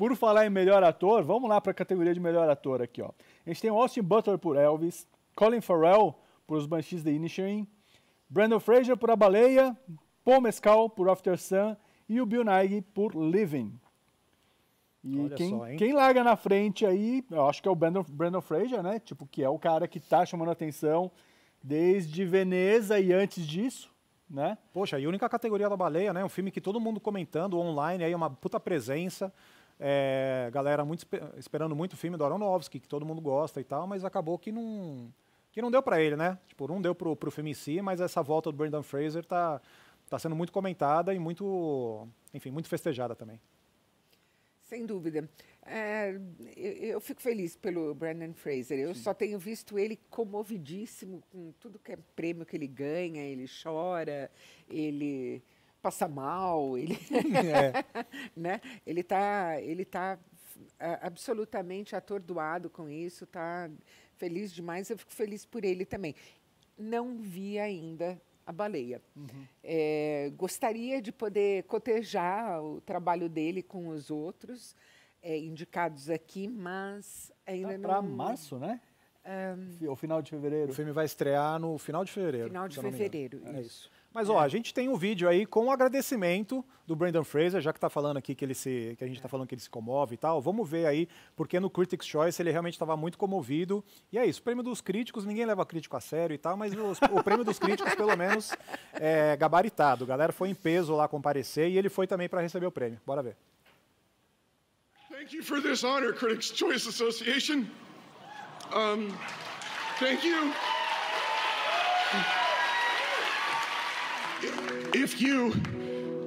Por falar em melhor ator, vamos lá para a categoria de melhor ator aqui, ó. A gente tem Austin Butler por Elvis, Colin Farrell por Os Banshees de Inisherin, Brandon Fraser por A Baleia, Paul Mescal por After Sun e o Bill Nighy por Living. E Olha quem, só, quem larga na frente aí, eu acho que é o Brandon, Brandon Fraser, né? Tipo, que é o cara que tá chamando atenção desde Veneza e antes disso, né? Poxa, e única categoria da baleia, né? Um filme que todo mundo comentando online aí, uma puta presença. É, galera muito esperando muito o filme do Aronofsky, que todo mundo gosta e tal, mas acabou que não que não deu para ele, né? Tipo, não deu pro, pro filme em si, mas essa volta do Brendan Fraser tá tá sendo muito comentada e muito, enfim, muito festejada também. Sem dúvida. É, eu, eu, fico feliz pelo Brandon Fraser. Eu Sim. só tenho visto ele comovidíssimo com tudo que é prêmio que ele ganha. Ele chora, ele passa mal, ele é. né? Ele tá, ele tá absolutamente atordoado com isso, tá feliz demais, eu fico feliz por ele também. Não vi ainda a baleia. Uhum. É, gostaria de poder cotejar o trabalho dele com os outros é, indicados aqui, mas ainda tá não. Para março, né? Um... O final de fevereiro. O filme vai estrear no final de fevereiro. Final de fevereiro, é isso. isso. Mas ó, é. a gente tem um vídeo aí com um agradecimento do Brandon Fraser, já que tá falando aqui que ele se, que a gente está é. falando que ele se comove e tal. Vamos ver aí, porque no Critics Choice ele realmente estava muito comovido. E é isso, prêmio dos críticos, ninguém leva crítico a sério e tal, mas os, o prêmio dos críticos pelo menos é gabaritado. A galera foi em peso lá comparecer e ele foi também para receber o prêmio. Bora ver. Thank you for this honor, Critics Choice Association. Um, thank you. if you,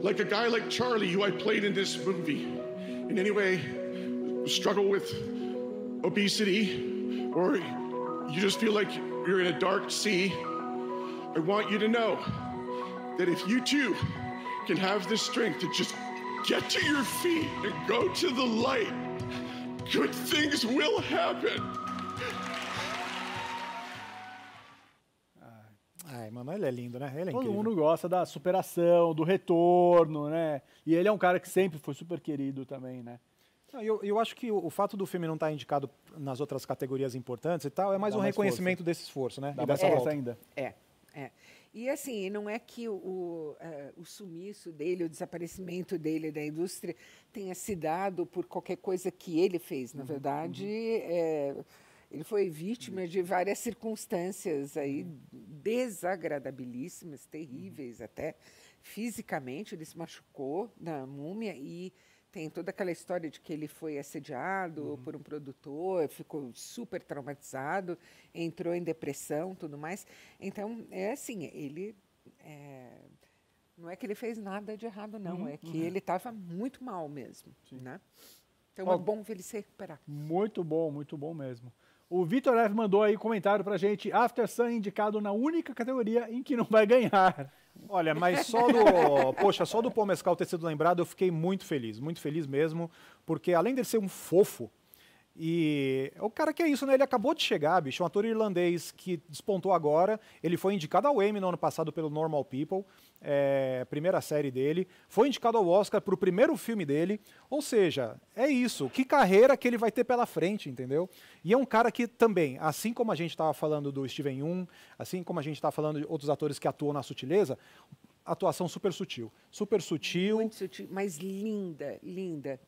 like a guy like Charlie, who I played in this movie, in any way struggle with obesity, or you just feel like you're in a dark sea, I want you to know that if you too can have the strength to just get to your feet and go to the light, good things will happen. Ai, ah, é, mano, ele é lindo, né? Ele é Todo mundo gosta da superação, do retorno, né? E ele é um cara que sempre foi super querido também, né? eu, eu acho que o, o, fato do filme não estar tá indicado nas outras categorias importantes e tal é mais Dá um mais reconhecimento força. desse esforço, né? Dá e dessa é, volta ainda. É, é. E assim, não é que o, o, uh, o, sumiço dele, o desaparecimento dele da indústria tenha se dado por qualquer coisa que ele fez. Na uhum, verdade, uhum. É, ele foi vítima de várias circunstâncias aí uhum desagradabilíssimas, uhum. terríveis uhum. até. Fisicamente, ele se machucou na múmia e tem toda aquela história de que ele foi assediado uhum. por um produtor, ficou super traumatizado, entrou em depressão, tudo mais. Então, é assim, ele... É, não é que ele fez nada de errado, não. Uhum. é que uhum. ele estava muito mal mesmo, Sim. né? Então, é bom ver ele se recuperar. Muito bom, muito bom mesmo. O Vitor F mandou aí comentário pra gente, After Sun é indicado na única categoria em que não vai ganhar. Olha, mas só do, poxa, só do Pomescal ter sido lembrado, eu fiquei muito feliz, muito feliz mesmo, porque além de ser um fofo, e o cara que é isso, né? Ele acabou de chegar, bicho. Um ator irlandês que despontou agora. Ele foi indicado ao Emmy no ano passado pelo Normal People, é, primeira série dele. Foi indicado ao Oscar para o primeiro filme dele. Ou seja, é isso. Que carreira que ele vai ter pela frente, entendeu? E é um cara que também, assim como a gente estava falando do Steven Yeun, assim como a gente estava tá falando de outros atores que atuam na sutileza, atuação super sutil. Super sutil. Muito sutil, mas linda, linda.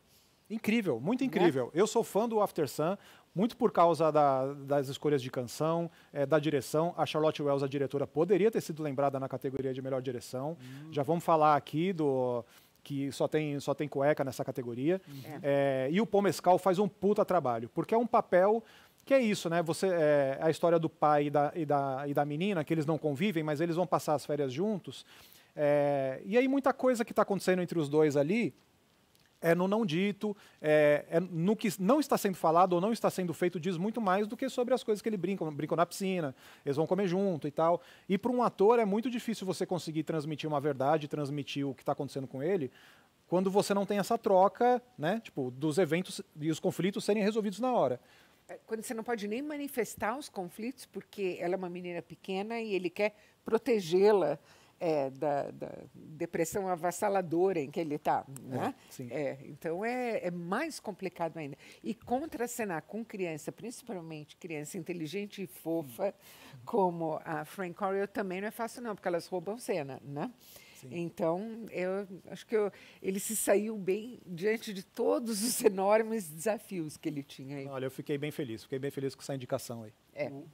Incrível, muito né? incrível. Eu sou fã do After Sun, muito por causa da, das escolhas de canção, é, da direção. A Charlotte Wells, a diretora, poderia ter sido lembrada na categoria de melhor direção. Hum. Já vamos falar aqui do que só tem, só tem cueca nessa categoria. Uhum. É, e o Pomescal faz um puta trabalho, porque é um papel que é isso, né? Você é, a história do pai e da, e, da, e da menina, que eles não convivem, mas eles vão passar as férias juntos. É, e aí muita coisa que está acontecendo entre os dois ali é no não dito, é, é, no que não está sendo falado ou não está sendo feito, diz muito mais do que sobre as coisas que ele brinca. Brincam na piscina, eles vão comer junto e tal. E para um ator é muito difícil você conseguir transmitir uma verdade, transmitir o que está acontecendo com ele, quando você não tem essa troca, né? Tipo, dos eventos e os conflitos serem resolvidos na hora. É, quando você não pode nem manifestar os conflitos, porque ela é uma menina pequena e ele quer protegê-la é, da, da, depressão avassaladora em que ele está. Né? É, é, então é, é mais complicado ainda. E contracenar com criança, principalmente criança inteligente e fofa, como a Frank Corio, também não é fácil, não, porque elas roubam cena. Né? Sim. Então, eu acho que eu, ele se saiu bem diante de todos os enormes desafios que ele tinha aí. Olha, eu fiquei bem feliz, fiquei bem feliz com essa indicação aí. É. Uhum.